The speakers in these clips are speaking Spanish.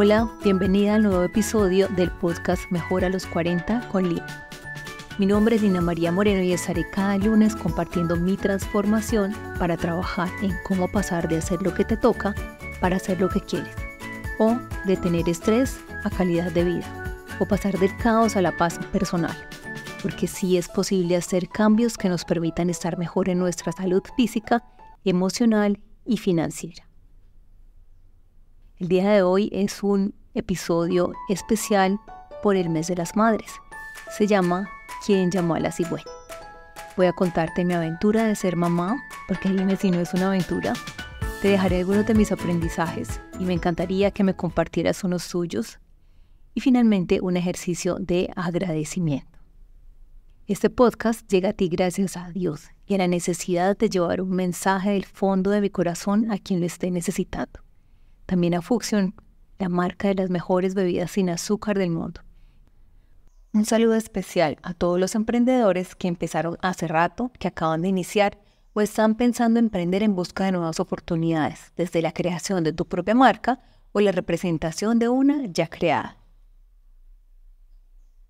Hola, bienvenida al nuevo episodio del podcast Mejor a los 40 con Lina. Mi nombre es Lina María Moreno y estaré cada lunes compartiendo mi transformación para trabajar en cómo pasar de hacer lo que te toca para hacer lo que quieres, o de tener estrés a calidad de vida, o pasar del caos a la paz personal, porque sí es posible hacer cambios que nos permitan estar mejor en nuestra salud física, emocional y financiera. El día de hoy es un episodio especial por el mes de las madres. Se llama ¿Quién llamó a la cigüeña? Voy a contarte mi aventura de ser mamá, porque dime si no es una aventura. Te dejaré algunos de mis aprendizajes y me encantaría que me compartieras unos suyos. Y finalmente un ejercicio de agradecimiento. Este podcast llega a ti gracias a Dios y a la necesidad de llevar un mensaje del fondo de mi corazón a quien lo esté necesitando también a Fuxion, la marca de las mejores bebidas sin azúcar del mundo. Un saludo especial a todos los emprendedores que empezaron hace rato, que acaban de iniciar o están pensando emprender en busca de nuevas oportunidades, desde la creación de tu propia marca o la representación de una ya creada.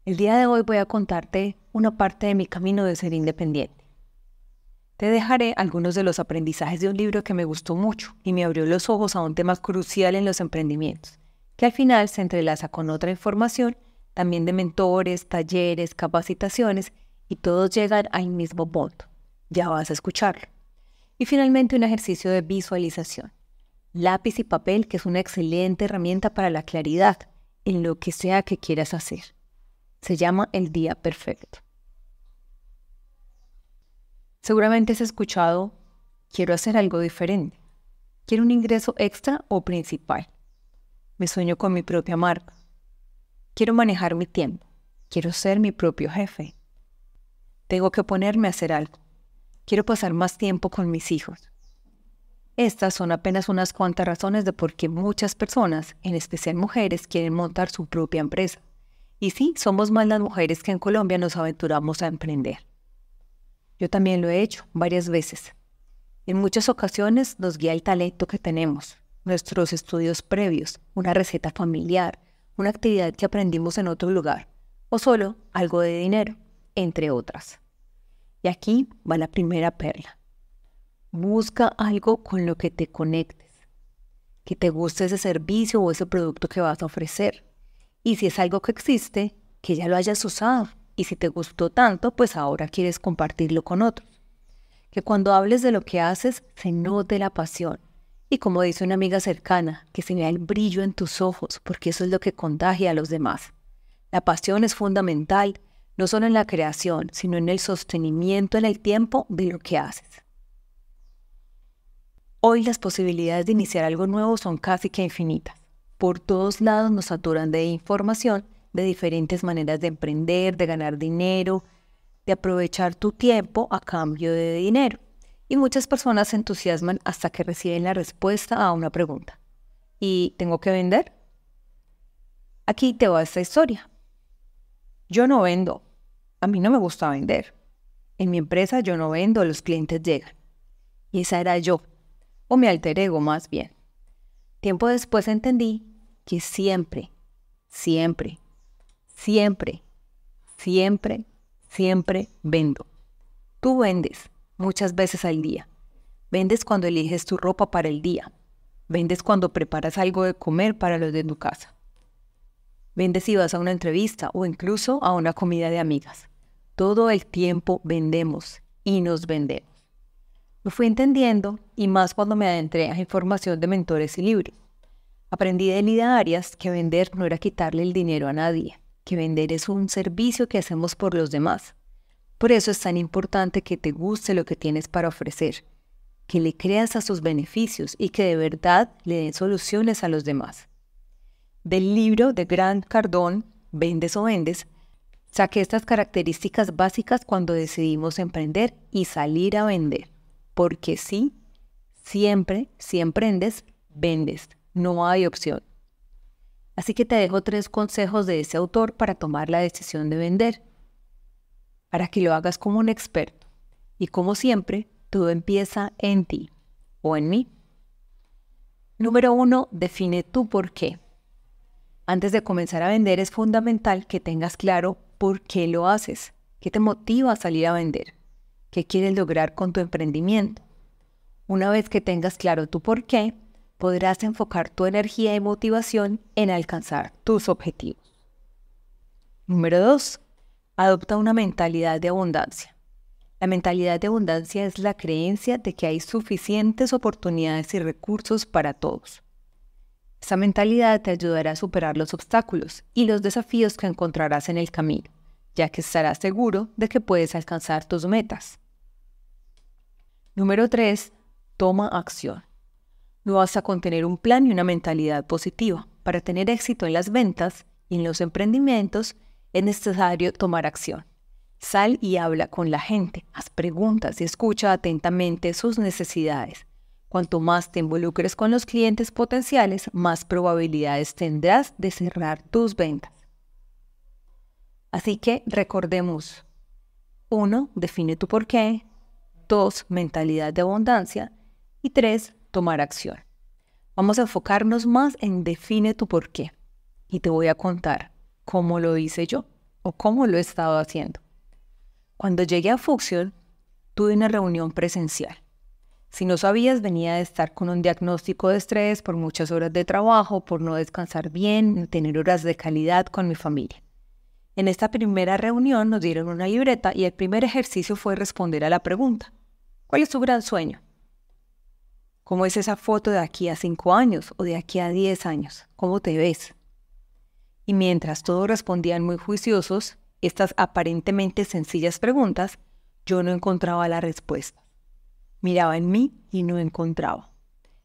El día de hoy voy a contarte una parte de mi camino de ser independiente. Te dejaré algunos de los aprendizajes de un libro que me gustó mucho y me abrió los ojos a un tema crucial en los emprendimientos, que al final se entrelaza con otra información, también de mentores, talleres, capacitaciones, y todos llegan al mismo punto. Ya vas a escucharlo. Y finalmente un ejercicio de visualización. Lápiz y papel, que es una excelente herramienta para la claridad en lo que sea que quieras hacer. Se llama el día perfecto. Seguramente has escuchado, quiero hacer algo diferente. Quiero un ingreso extra o principal. Me sueño con mi propia marca. Quiero manejar mi tiempo. Quiero ser mi propio jefe. Tengo que ponerme a hacer algo. Quiero pasar más tiempo con mis hijos. Estas son apenas unas cuantas razones de por qué muchas personas, en especial mujeres, quieren montar su propia empresa. Y sí, somos más las mujeres que en Colombia nos aventuramos a emprender. Yo también lo he hecho varias veces. En muchas ocasiones nos guía el talento que tenemos, nuestros estudios previos, una receta familiar, una actividad que aprendimos en otro lugar, o solo algo de dinero, entre otras. Y aquí va la primera perla. Busca algo con lo que te conectes, que te guste ese servicio o ese producto que vas a ofrecer. Y si es algo que existe, que ya lo hayas usado y si te gustó tanto, pues ahora quieres compartirlo con otros. Que cuando hables de lo que haces, se note la pasión. Y como dice una amiga cercana, que se vea el brillo en tus ojos, porque eso es lo que contagia a los demás. La pasión es fundamental, no solo en la creación, sino en el sostenimiento en el tiempo de lo que haces. Hoy las posibilidades de iniciar algo nuevo son casi que infinitas. Por todos lados nos saturan de información de diferentes maneras de emprender, de ganar dinero, de aprovechar tu tiempo a cambio de dinero. Y muchas personas se entusiasman hasta que reciben la respuesta a una pregunta. ¿Y tengo que vender? Aquí te va esta historia. Yo no vendo. A mí no me gusta vender. En mi empresa yo no vendo, los clientes llegan. Y esa era yo, o me alter ego más bien. Tiempo después entendí que siempre, siempre Siempre, siempre, siempre vendo. Tú vendes muchas veces al día. Vendes cuando eliges tu ropa para el día. Vendes cuando preparas algo de comer para los de tu casa. Vendes si vas a una entrevista o incluso a una comida de amigas. Todo el tiempo vendemos y nos vendemos. Lo fui entendiendo y más cuando me adentré a información de mentores y libros. Aprendí de Lida Arias que vender no era quitarle el dinero a nadie, que vender es un servicio que hacemos por los demás. Por eso es tan importante que te guste lo que tienes para ofrecer, que le creas a sus beneficios y que de verdad le den soluciones a los demás. Del libro de Grant Cardón, Vendes o Vendes, saqué estas características básicas cuando decidimos emprender y salir a vender. Porque sí, siempre, si emprendes, vendes. No hay opción. Así que te dejo tres consejos de ese autor para tomar la decisión de vender, para que lo hagas como un experto. Y como siempre, todo empieza en ti o en mí. Número uno, define tu por qué. Antes de comenzar a vender es fundamental que tengas claro por qué lo haces, qué te motiva a salir a vender, qué quieres lograr con tu emprendimiento. Una vez que tengas claro tu por qué, podrás enfocar tu energía y motivación en alcanzar tus objetivos. Número 2. Adopta una mentalidad de abundancia. La mentalidad de abundancia es la creencia de que hay suficientes oportunidades y recursos para todos. Esa mentalidad te ayudará a superar los obstáculos y los desafíos que encontrarás en el camino, ya que estarás seguro de que puedes alcanzar tus metas. Número 3. Toma acción. No vas a contener un plan y una mentalidad positiva. Para tener éxito en las ventas y en los emprendimientos es necesario tomar acción. Sal y habla con la gente, haz preguntas y escucha atentamente sus necesidades. Cuanto más te involucres con los clientes potenciales, más probabilidades tendrás de cerrar tus ventas. Así que recordemos, 1. Define tu porqué. 2. Mentalidad de abundancia. Y 3 tomar acción. Vamos a enfocarnos más en define tu por qué. Y te voy a contar cómo lo hice yo o cómo lo he estado haciendo. Cuando llegué a Fuxion, tuve una reunión presencial. Si no sabías, venía de estar con un diagnóstico de estrés por muchas horas de trabajo, por no descansar bien, no tener horas de calidad con mi familia. En esta primera reunión nos dieron una libreta y el primer ejercicio fue responder a la pregunta, ¿cuál es tu gran sueño? ¿Cómo es esa foto de aquí a cinco años o de aquí a diez años? ¿Cómo te ves? Y mientras todos respondían muy juiciosos estas aparentemente sencillas preguntas, yo no encontraba la respuesta. Miraba en mí y no encontraba.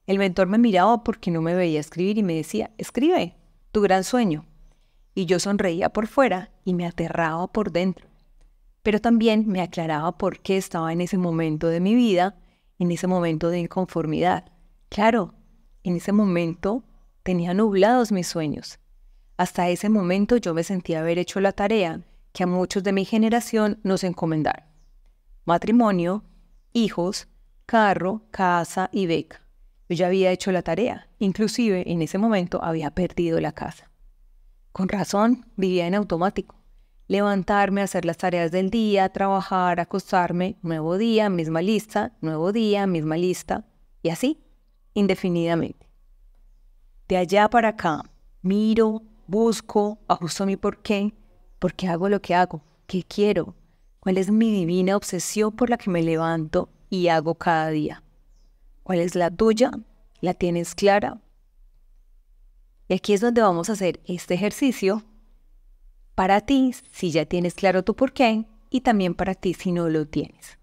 El mentor me miraba porque no me veía escribir y me decía, escribe, tu gran sueño. Y yo sonreía por fuera y me aterraba por dentro. Pero también me aclaraba por qué estaba en ese momento de mi vida en ese momento de inconformidad. Claro, en ese momento tenía nublados mis sueños. Hasta ese momento yo me sentía haber hecho la tarea que a muchos de mi generación nos encomendaron. Matrimonio, hijos, carro, casa y beca. Yo ya había hecho la tarea, inclusive en ese momento había perdido la casa. Con razón, vivía en automático levantarme, hacer las tareas del día, trabajar, acostarme, nuevo día, misma lista, nuevo día, misma lista, y así, indefinidamente. De allá para acá, miro, busco, ajusto mi porqué, qué, por hago lo que hago, qué quiero, cuál es mi divina obsesión por la que me levanto y hago cada día. ¿Cuál es la tuya? ¿La tienes clara? Y aquí es donde vamos a hacer este ejercicio para ti si ya tienes claro tu porqué, y también para ti si no lo tienes.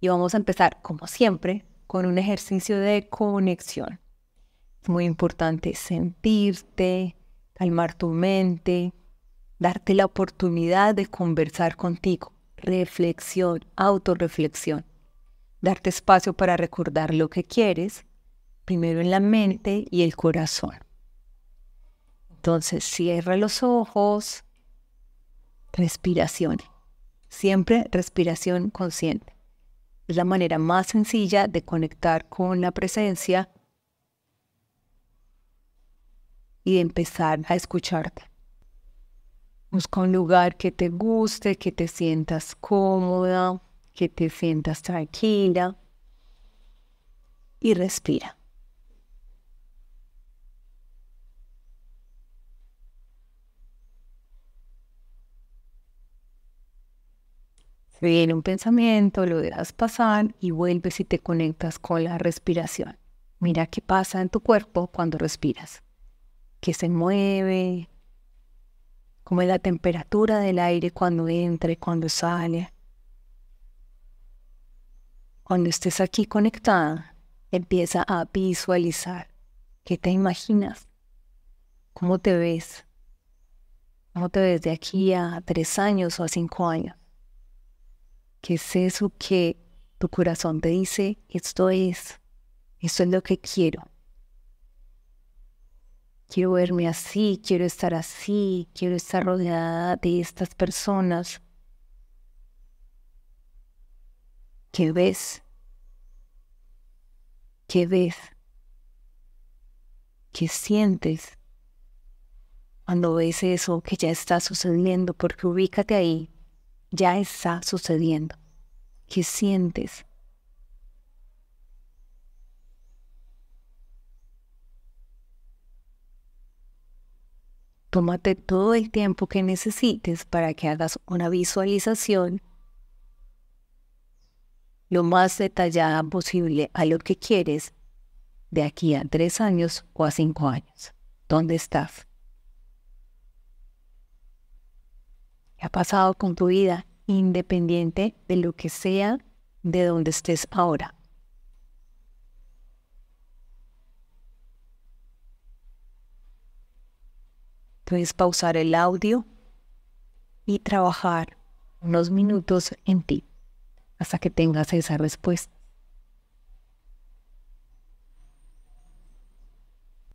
Y vamos a empezar, como siempre, con un ejercicio de conexión. Es muy importante sentirte, calmar tu mente, darte la oportunidad de conversar contigo, reflexión, autorreflexión, darte espacio para recordar lo que quieres, primero en la mente y el corazón. Entonces cierra los ojos, respiración. Siempre respiración consciente. Es la manera más sencilla de conectar con la presencia y empezar a escucharte. Busca un lugar que te guste, que te sientas cómoda, que te sientas tranquila y respira. viene un pensamiento, lo dejas pasar y vuelves y te conectas con la respiración. Mira qué pasa en tu cuerpo cuando respiras. ¿Qué se mueve, cómo es la temperatura del aire cuando entra y cuando sale. Cuando estés aquí conectada, empieza a visualizar qué te imaginas, cómo te ves, cómo te ves de aquí a tres años o a cinco años que es eso que tu corazón te dice, esto es, esto es lo que quiero. Quiero verme así, quiero estar así, quiero estar rodeada de estas personas. ¿Qué ves? ¿Qué ves? ¿Qué sientes? Cuando ves eso que ya está sucediendo, porque ubícate ahí, ya está sucediendo, ¿Qué sientes. Tómate todo el tiempo que necesites para que hagas una visualización lo más detallada posible a lo que quieres de aquí a tres años o a cinco años. ¿Dónde estás? ha pasado con tu vida, independiente de lo que sea, de donde estés ahora. Puedes pausar el audio y trabajar unos minutos en ti hasta que tengas esa respuesta.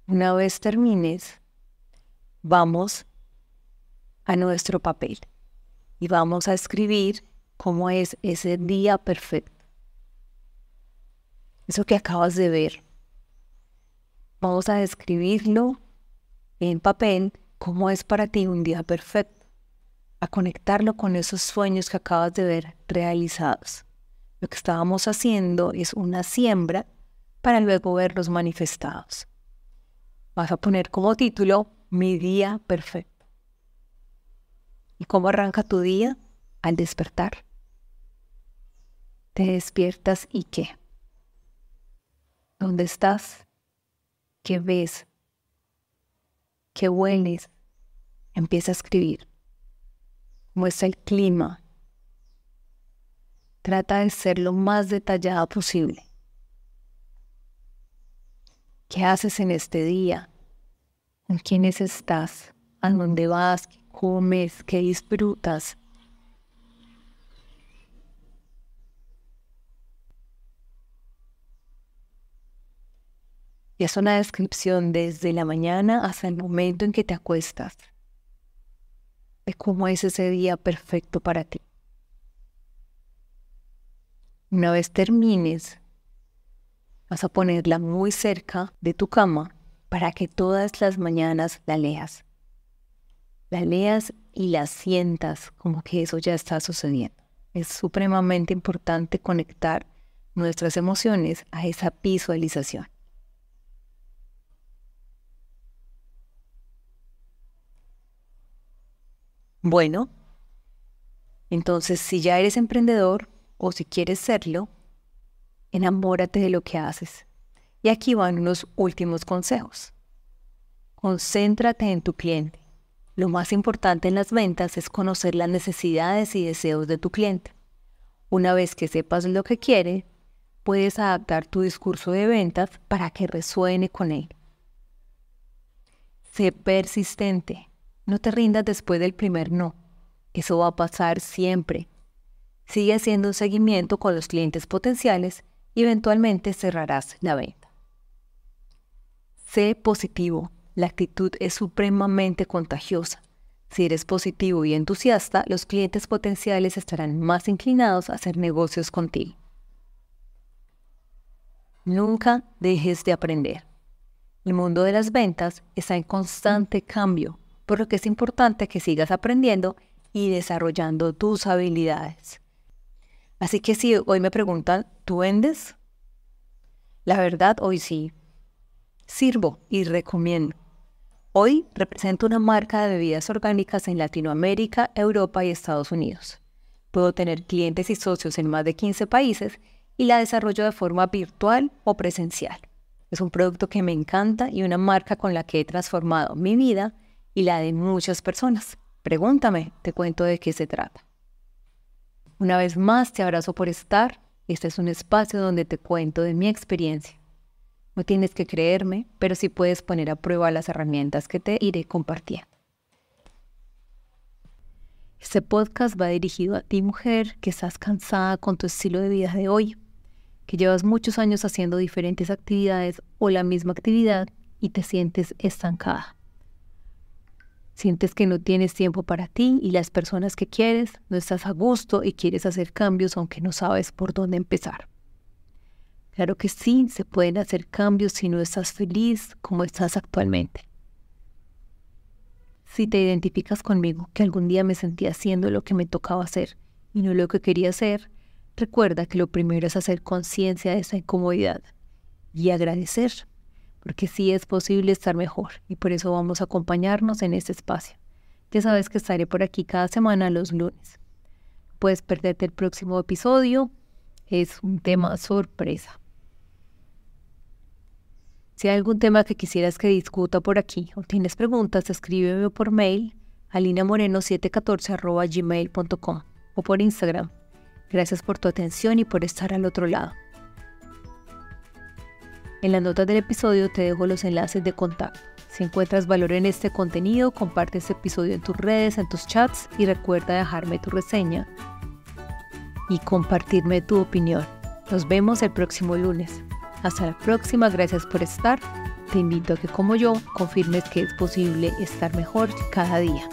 Una vez termines, vamos a nuestro papel y vamos a escribir cómo es ese día perfecto. Eso que acabas de ver. Vamos a escribirlo en papel, cómo es para ti un día perfecto. A conectarlo con esos sueños que acabas de ver realizados. Lo que estábamos haciendo es una siembra para luego verlos manifestados. Vas a poner como título Mi día perfecto cómo arranca tu día? Al despertar. Te despiertas y qué? ¿Dónde estás? ¿Qué ves? ¿Qué hueles? Empieza a escribir. Muestra el clima? Trata de ser lo más detallada posible. ¿Qué haces en este día? en quiénes estás? ¿A dónde vas? comes, qué disfrutas. Y es una descripción desde la mañana hasta el momento en que te acuestas, de cómo es ese día perfecto para ti. Una vez termines, vas a ponerla muy cerca de tu cama para que todas las mañanas la leas la leas y la sientas como que eso ya está sucediendo. Es supremamente importante conectar nuestras emociones a esa visualización. Bueno, entonces si ya eres emprendedor o si quieres serlo, enamórate de lo que haces. Y aquí van unos últimos consejos. Concéntrate en tu cliente. Lo más importante en las ventas es conocer las necesidades y deseos de tu cliente. Una vez que sepas lo que quiere, puedes adaptar tu discurso de ventas para que resuene con él. Sé persistente. No te rindas después del primer no. Eso va a pasar siempre. Sigue haciendo un seguimiento con los clientes potenciales y eventualmente cerrarás la venta. Sé positivo. La actitud es supremamente contagiosa. Si eres positivo y entusiasta, los clientes potenciales estarán más inclinados a hacer negocios contigo. Nunca dejes de aprender. El mundo de las ventas está en constante cambio, por lo que es importante que sigas aprendiendo y desarrollando tus habilidades. Así que si hoy me preguntan, ¿tú vendes? La verdad, hoy sí. Sirvo y recomiendo. Hoy represento una marca de bebidas orgánicas en Latinoamérica, Europa y Estados Unidos. Puedo tener clientes y socios en más de 15 países y la desarrollo de forma virtual o presencial. Es un producto que me encanta y una marca con la que he transformado mi vida y la de muchas personas. Pregúntame, te cuento de qué se trata. Una vez más te abrazo por estar. Este es un espacio donde te cuento de mi experiencia. No tienes que creerme, pero sí puedes poner a prueba las herramientas que te iré compartiendo. Este podcast va dirigido a ti, mujer, que estás cansada con tu estilo de vida de hoy, que llevas muchos años haciendo diferentes actividades o la misma actividad y te sientes estancada. Sientes que no tienes tiempo para ti y las personas que quieres, no estás a gusto y quieres hacer cambios aunque no sabes por dónde empezar. Claro que sí, se pueden hacer cambios si no estás feliz como estás actualmente. Si te identificas conmigo que algún día me sentí haciendo lo que me tocaba hacer y no lo que quería hacer, recuerda que lo primero es hacer conciencia de esa incomodidad y agradecer, porque sí es posible estar mejor y por eso vamos a acompañarnos en este espacio. Ya sabes que estaré por aquí cada semana los lunes. Puedes perderte el próximo episodio, es un tema sorpresa. Si hay algún tema que quisieras que discuta por aquí o tienes preguntas, escríbeme por mail alinamoreno714.gmail.com o por Instagram. Gracias por tu atención y por estar al otro lado. En las notas del episodio te dejo los enlaces de contacto. Si encuentras valor en este contenido, comparte este episodio en tus redes, en tus chats y recuerda dejarme tu reseña y compartirme tu opinión. Nos vemos el próximo lunes. Hasta la próxima, gracias por estar. Te invito a que como yo confirmes que es posible estar mejor cada día.